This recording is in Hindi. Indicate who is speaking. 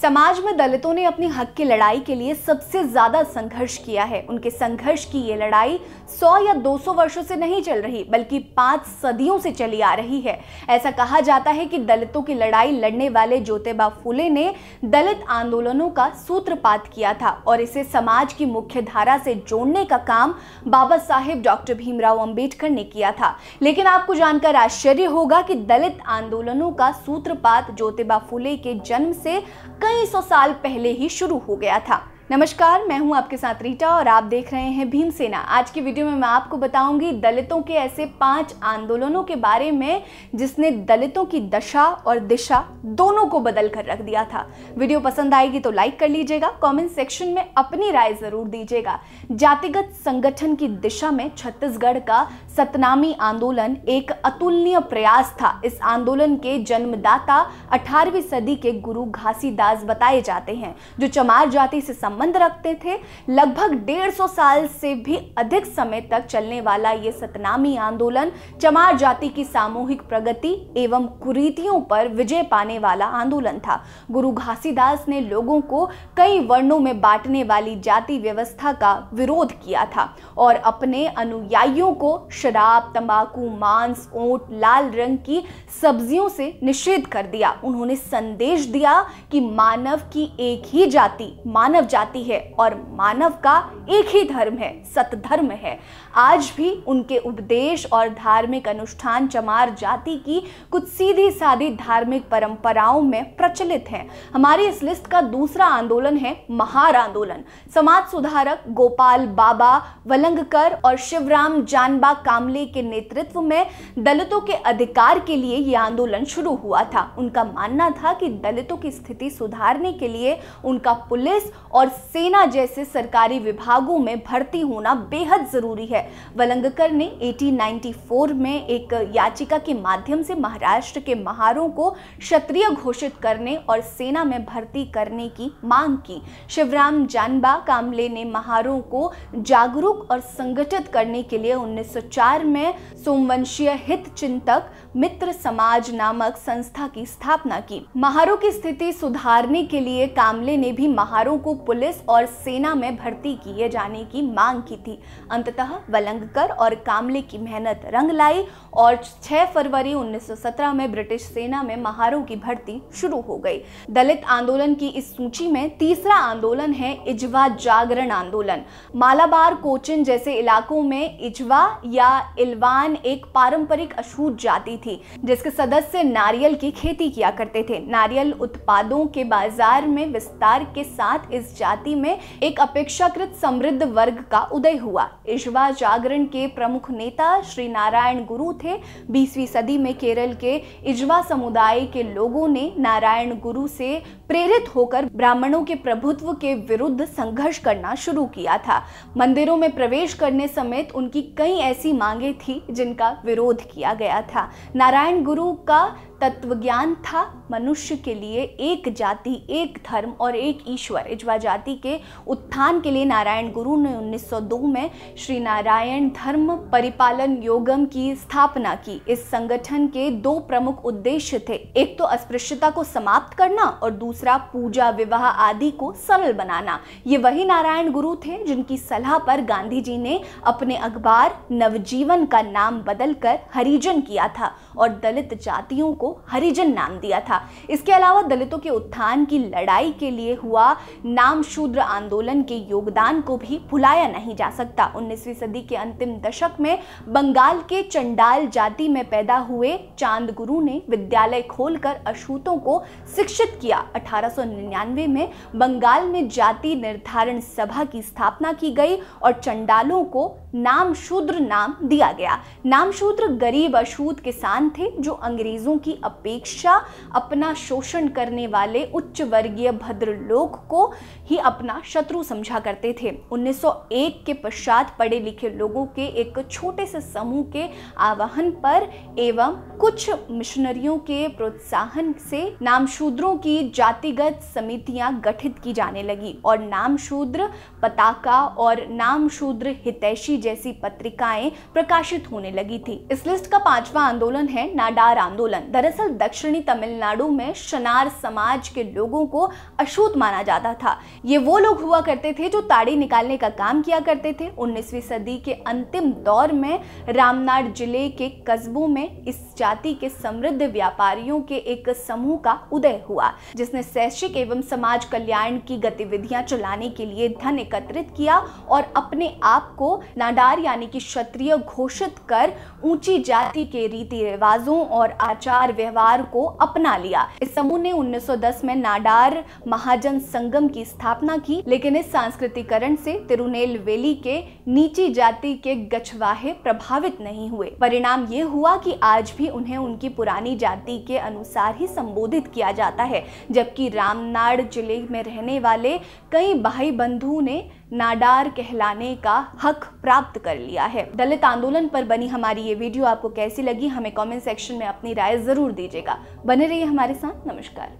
Speaker 1: समाज में दलितों ने अपने हक की लड़ाई के लिए सबसे ज्यादा संघर्ष किया है उनके संघर्ष की ये लड़ाई 100 या 200 वर्षों से नहीं चल रही बल्कि पांच सदियों से चली आ रही है ऐसा कहा जाता है कि दलितों की लड़ाई लड़ने वाले ज्योतिबा फुले ने दलित आंदोलनों का सूत्रपात किया था और इसे समाज की मुख्य धारा से जोड़ने का काम बाबा साहेब डॉक्टर भीमराव अम्बेडकर ने किया था लेकिन आपको जानकर आश्चर्य होगा कि दलित आंदोलनों का सूत्रपात ज्योतिबा फुले के जन्म से कई सौ साल पहले ही शुरू हो गया था नमस्कार मैं हूं आपके साथ रीटा और आप देख रहे हैं भीम सेना आज की वीडियो में मैं आपको बताऊंगी दलितों के ऐसे पांच आंदोलनों के बारे में जिसने दलितों की दशा और दिशा दोनों को बदल कर रख दिया था वीडियो पसंद आएगी तो लाइक कर लीजिएगा कमेंट सेक्शन में अपनी राय जरूर दीजिएगा जातिगत संगठन की दिशा में छत्तीसगढ़ का सतनामी आंदोलन एक अतुलनीय प्रयास था इस आंदोलन के जन्मदाता अठारहवीं सदी के गुरु घासीदास बताए जाते हैं जो चमार जाति से संबंध रखते थे लगभग डेढ़ सौ साल से भी अधिक समय तक चलने वाला ये सतनामी आंदोलन चमार जाति की सामूहिक प्रगति एवं कुरीतियों पर विजय पाने वाला आंदोलन था गुरु घासीदास ने लोगों को कई वर्णों में बांटने वाली जाति व्यवस्था का विरोध किया था और अपने अनुयायियों को शराब तंबाकू मांस ऊंट लाल रंग की सब्जियों से निषेध कर दिया उन्होंने संदेश दिया कि मानव की एक ही जाति मानव जाति जाती है और मानव का एक ही धर्म है सतधर्म है आज भी उनके उपदेश और धार्मिक अनुष्ठान चमार जाति की कुछ सीधी साधी धार्मिक परंपराओं में प्रचलित हैं हमारी इस लिस्ट का दूसरा आंदोलन है महार आंदोलन समाज सुधारक गोपाल बाबा वलंगकर और शिवराम जानबा कामले के नेतृत्व में दलितों के अधिकार के लिए यह आंदोलन शुरू हुआ था उनका मानना था कि दलितों की स्थिति सुधारने के लिए उनका पुलिस और सेना जैसे सरकारी विभागों में भर्ती होना बेहद ज़रूरी है वलंगकर ने 1894 में एक याचिका के माध्यम से महाराष्ट्र के महारों को क्षत्रिय घोषित करने और सेना में भर्ती करने की मांग की शिवराम जानबा कामले ने महारों को जागरूक और संगठित करने के लिए 1904 में सोमवंशीय हित चिंतक मित्र समाज नामक संस्था की स्थापना की महारों की स्थिति सुधारने के लिए कामले ने भी महारों को पुलिस पुलिस और सेना में भर्ती किए जाने की मांग की थी अंततः वलंगकर और कामले की मेहनत रंग लाई और 6 फरवरी 1917 में ब्रिटिश सेना में महारों की भर्ती शुरू हो गई दलित आंदोलन की इस सूची में तीसरा आंदोलन है इजवा जागरण आंदोलन मालाबार कोचिन जैसे इलाकों में इजवा या इलवान एक पारंपरिक अछूत जाति थी जिसके सदस्य नारियल की खेती किया करते थे नारियल उत्पादों के बाजार में विस्तार के साथ इस जाति जाति में एक अपेक्षाकृत समृद्ध वर्ग का उदय हुआ ईश्वा जागरण के प्रमुख नेता श्री नारायण गुरु थे बीसवीं सदी में केरल के इजवा समुदाय के लोगों ने नारायण गुरु से प्रेरित होकर ब्राह्मणों के प्रभुत्व के विरुद्ध संघर्ष करना शुरू किया था मंदिरों में प्रवेश करने समेत उनकी कई ऐसी मांगे थी जिनका विरोध किया गया था नारायण गुरु का तत्वज्ञान था मनुष्य के लिए एक जाति एक धर्म और एक ईश्वर इजवा जाति के उत्थान के लिए नारायण गुरु ने 1902 में श्री नारायण धर्म परिपालन योगम की स्थापना की इस संगठन के दो प्रमुख उद्देश्य थे एक तो अस्पृश्यता को समाप्त करना और दूसरा पूजा विवाह आदि को सरल बनाना ये वही नारायण गुरु थे जिनकी सलाह पर गांधी जी ने अपने अखबार नवजीवन का नाम बदलकर हरिजन किया था और दलित जातियों को हरिजन नाम दिया था इसके अलावा दलितों के उत्थान की लड़ाई के लिए हुआ नाम शूद्र आंदोलन के योगदान को भी भुलाया नहीं जा सकता उन्नीसवीं सदी के अंतिम दशक में बंगाल के चंडाल जाति में पैदा हुए चांद गुरु ने विद्यालय खोलकर अशूतों को शिक्षित किया 1899 में बंगाल में जाति निर्धारण सभा की स्थापना की गई और चंडालों को नाम शूद्र नाम दिया गया नाम शूद्र गरीब अशूत किसान किसान थे जो अंग्रेज़ों की अपेक्षा अपना शोषण करने वाले उच्च वर्गीय भद्र लोग को ही अपना शत्रु समझा करते थे 1901 के पश्चात पढ़े लिखे लोगों के एक छोटे से समूह के आवाहन पर एवं कुछ मिशनरियों के प्रोत्साहन से नामशूद्रों की जातिगत समितियां गठित की जाने लगी और नामशूद्र पताका और नामशूद्र हितैषी जैसी पत्रिकाएं प्रकाशित होने लगी थी इस लिस्ट का पांचवा आंदोलन है नाडार आंदोलन दरअसल दक्षिणी तमिलनाडु में शनार समाज के लोगों को अशूत माना जाता था ये वो लोग हुआ करते थे जो ताड़ी निकालने का काम किया करते थे 19वीं सदी के अंतिम दौर में रामनाड जिले के कस्बों में इस जाति के समृद्ध व्यापारियों के एक समूह का उदय हुआ जिसने शैक्षिक एवं समाज कल्याण की गतिविधियां चलाने के लिए धन एकत्रित किया और अपने आप को नाडार यानी कि क्षत्रिय घोषित कर ऊंची जाति के रीति रिवाज रिवाजों और आचार व्यवहार को अपना लिया इस समूह ने 1910 में नाडार महाजन संगम की स्थापना की लेकिन इस सांस्कृतिकरण से तिरुनेलवेली के नीची जाति के गछवाहे प्रभावित नहीं हुए परिणाम ये हुआ कि आज भी उन्हें उनकी पुरानी जाति के अनुसार ही संबोधित किया जाता है जबकि रामनाड़ जिले में रहने वाले कई भाई बंधु ने नाडार कहलाने का हक प्राप्त कर लिया है दलित आंदोलन पर बनी हमारी ये वीडियो आपको कैसी लगी हमें कमेंट सेक्शन में अपनी राय ज़रूर दीजिएगा बने रहिए हमारे साथ नमस्कार